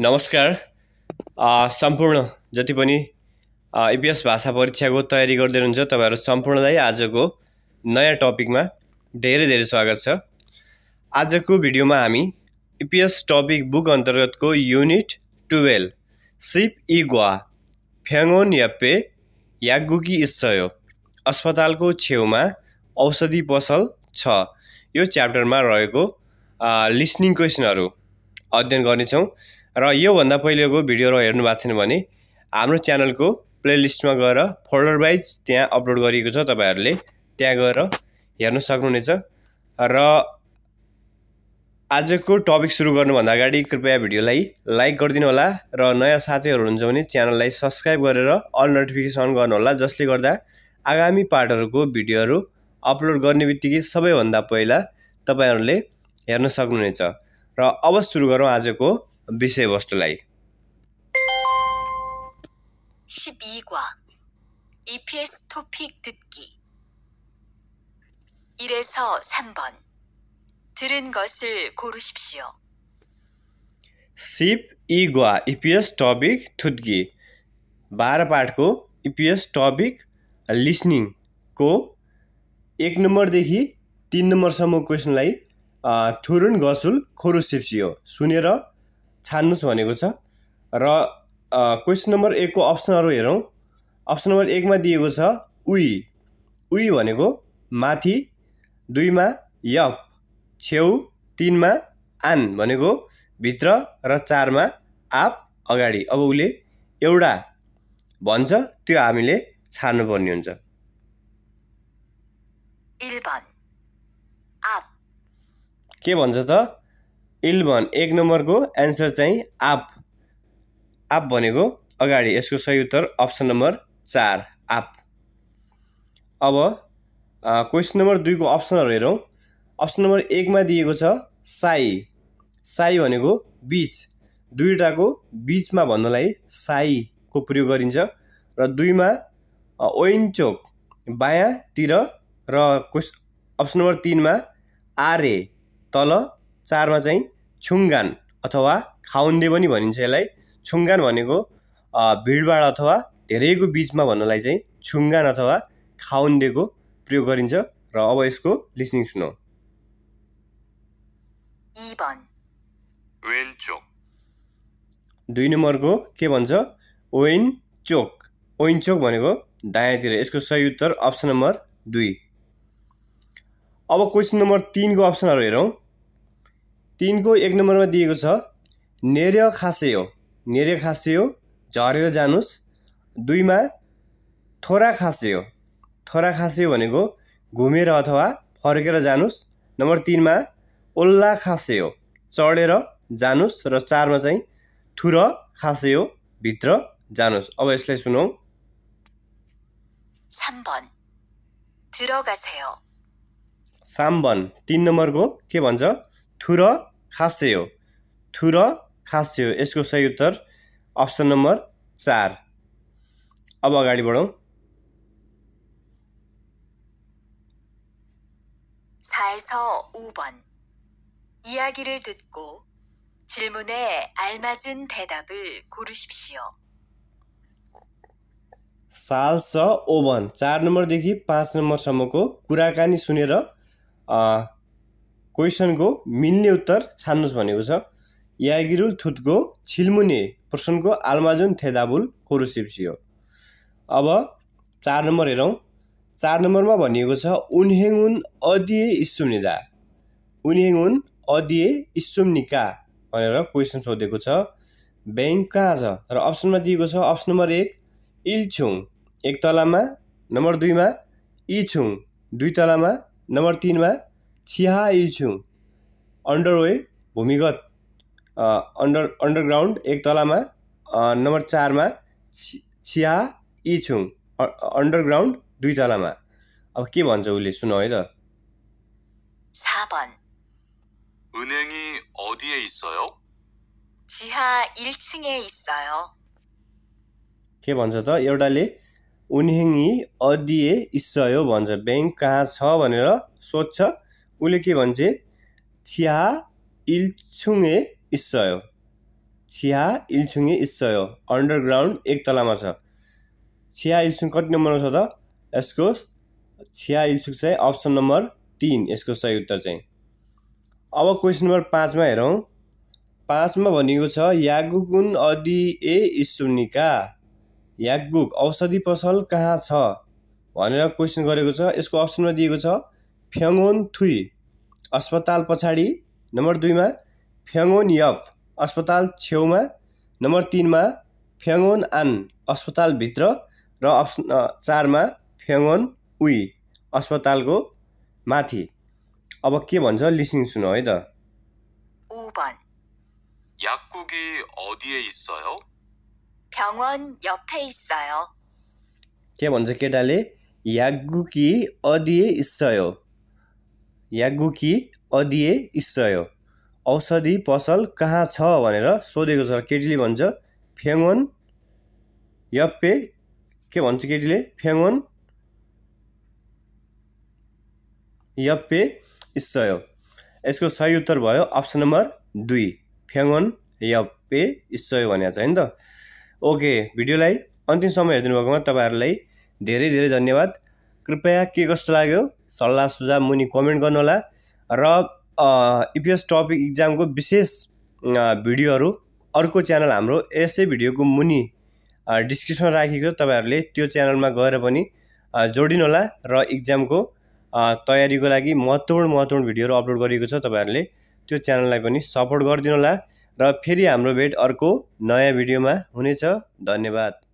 नमस्कार सम्पूर्ण जति पनि इपिएस भाषा परीक्षाको तयारी गर्दै हुनुहुन्छ तपाईँहरू सम्पूर्णलाई आजको नयाँ टपिकमा धेरै धेरै स्वागत छ आजको भिडियोमा हामी इपिएस टपिक बुक अन्तर्गतको युनिट टुवेल्भ सिप इग्वा फ्याङोन याप्पे यागुकी इस्चयो अस्पतालको छेउमा औषधि पसल छ यो च्याप्टरमा रहेको लिसनिङ क्वेसनहरू अध्ययन गर्नेछौँ र योभन्दा पहिलेको भिडियोहरू हेर्नु भएको छैन भने हाम्रो च्यानलको प्लेलिस्टमा गएर फोल्डर वाइज त्यहाँ अपलोड गरिएको छ तपाईँहरूले त्यहाँ गएर हेर्न सक्नुहुनेछ र आजको टपिक सुरु गर्नुभन्दा अगाडि कृपया भिडियोलाई लाइक गरिदिनु होला र नयाँ साथीहरू हुनुहुन्छ भने च्यानललाई सब्सक्राइब गरेर अल नोटिफिकेसन अन गर्नुहोला जसले गर्दा आगामी पार्टहरूको भिडियोहरू अपलोड गर्ने बित्तिकै सबैभन्दा पहिला तपाईँहरूले हेर्न सक्नुहुनेछ र अब सुरु गरौँ आजको विषयवस्तुलाई EPS 토픽 듣기 1에서 3번 들은 것을 고르십시오. 12과 EPS 토픽 듣기 EPS 토픽 एक नम्बरदेखि तिन नम्बरसम्म क्वेसनलाई थुरुन गसुल खोरुसिप्सियो सुनेर छान्नुहोस् भनेको छ र क्वेसन नम्बर एकको अप्सनहरू हेरौँ अप्सन नम्बर एकमा दिएको छ उही उही भनेको माथि दुईमा यप छेउ तिनमा आन भनेको भित्र र चारमा आप अगाडि अब उसले एउटा भन्छ त्यो हामीले छान्नुपर्ने हुन्छ के भन्छ त इल्भन एक नम्बरको एन्सर चाहिँ आप आप भनेको अगाडि यसको सही उत्तर अप्सन नम्बर चार आप अब क्वेसन नम्बर दुईको अप्सनहरू हेरौँ अप्सन नम्बर एकमा दिएको छ साई साई भनेको बिच दुईवटाको बिचमा भन्नलाई साईको प्रयोग गरिन्छ र दुईमा ओइनचोक बायाँतिर र क्वेस अप्सन नम्बर तिनमा आरे तल चारमा चाहिँ छुङ्गान अथवा खाउन्दे पनि भनिन्छ यसलाई छुङ्गान भनेको भिडभाड अथवा धेरैको बिचमा भन्नलाई चाहिँ छुङ्गान अथवा खाउन्देको प्रयोग गरिन्छ र अब यसको लिसनिङ सुनौ दुई नम्बरको के भन्छ ओइन चोक ओइन चोक भनेको दायाँतिर यसको सही उत्तर अप्सन नम्बर दुई अब क्वेसन नम्बर तिनको अप्सनहरू हेरौँ तिनको एक नम्बरमा दिएको छ नेर्य खासे हो नेर्य खासे हो झरेर जानुहोस् दुईमा थोरा खासे हो थोरा खासे भनेको घुमेर अथवा फर्केर जानुहोस् नम्बर तिनमा ओल्ला खासे हो चढेर जानुहोस् र चारमा चाहिँ थुर खासे हो भित्र जानुहोस् अब यसलाई सुनौ 3번 들어가세요. 3번. नम्बरको के भन्छ थुर खासे हो थुर खासे हो यसको सही उत्तर अप्सन नम्बर चार अब अगाडि बढौँ 이야기를 듣고 질문에 알맞은 대답을 고르십시오. साल छ ओभन चार नम्बरदेखि पाँच नम्बरसम्मको कुराकानी सुनेर क्वेसनको मिल्ने उत्तर छान्नुहोस् भनेको छ यागिरुल थुत्को छिल्मुने प्रश्नको आल्माजुन थेदाबुल कोरुसिप्सी हो अब चार नम्बर हेरौँ चार नम्बरमा भनिएको छ उन्हेङुन अदिए इसुम्निदा उन्हेङुन अदिए इसुम्निका भनेर क्वेसन सोधेको छ ब्याङ्क कहाँ छ र अप्सनमा दिएको छ अप्सन नम्बर एक इल्छुङ एक तलामा नम्बर दुईमा इछुङ दुई तलामा नम्बर तिनमा छिहा अन्डर अन्डरवे भूमिगत अन्डर अन्डरग्राउन्ड एक तलामा नम्बर चारमा चिया छिया अन्डरग्राउन्ड दुई तलामा अब के भन्छ उसले सुनौ है त के भन्छ त एउटाले उनी अदिए इस्सयो भन्छ ब्याङ्क कहाँ छ भनेर सोध्छ उसले के भन्छ चिया इल्छुङे इस्सयो चिया इल्छुङ्गे इस्सयो अन्डरग्राउन्ड एक तलामा छ चिया इल्छुङ कति नम्बरमा छ त यसको चिया इल्छुङ चाहिँ अप्सन नम्बर तिन यसको सही उत्तर चाहिँ अब क्वेसन नम्बर पाँचमा हेरौँ पाँचमा भनेको छ यागुकुन अधि ए इसुनिका यागुक औषधि पसल कहाँ छ भनेर क्वेसन गरेको छ यसको अप्सनमा दिएको छ फ्याङोन थुई अस्पताल पछाडि नम्बर दुईमा फ्याङहोन यफ अस्पताल छेउमा नम्बर तिनमा फ्याङहोन आन अस्पतालभित्र र अप्स चारमा फ्याङहोन उई अस्पतालको माथि अब के भन्छ लिसिङ सुन है त के भन्छ केटाले यागुकी अदिए इस्सयो याग्गुकी अदिए इस्रय औषधि पसल कहाँ छ भनेर सोधेको छ केटीले भन्छ फेङ्गोन यप्पे के भन्छ केटीले फेङ्गोन यप्पे इस्रय यसको सही उत्तर भयो अप्सन नम्बर दुई फेङ्गोन यप्पे इस्रय भनेको छ होइन त ओके भिडियोलाई अन्तिम समय हेरिदिनु भएकोमा तपाईँहरूलाई धेरै धेरै धन्यवाद कृपया के कस्तो लाग्यो सल्लाह सुझाव मुनि कमेन्ट गर्नुहोला र इपिएस टपिक इक्जामको विशेष भिडियोहरू अर्को च्यानल हाम्रो यसै भिडियोको मुनि डिस्क्रिप्सनमा राखेको तपाईँहरूले त्यो च्यानलमा गएर पनि जोडिनुहोला र इक्जामको तयारीको लागि महत्त्वपूर्ण महत्त्वपूर्ण भिडियोहरू अपलोड गरिएको छ तपाईँहरूले त्यो च्यानललाई पनि सपोर्ट होला र फेरि हाम्रो भेट अर्को नयाँ भिडियोमा हुनेछ धन्यवाद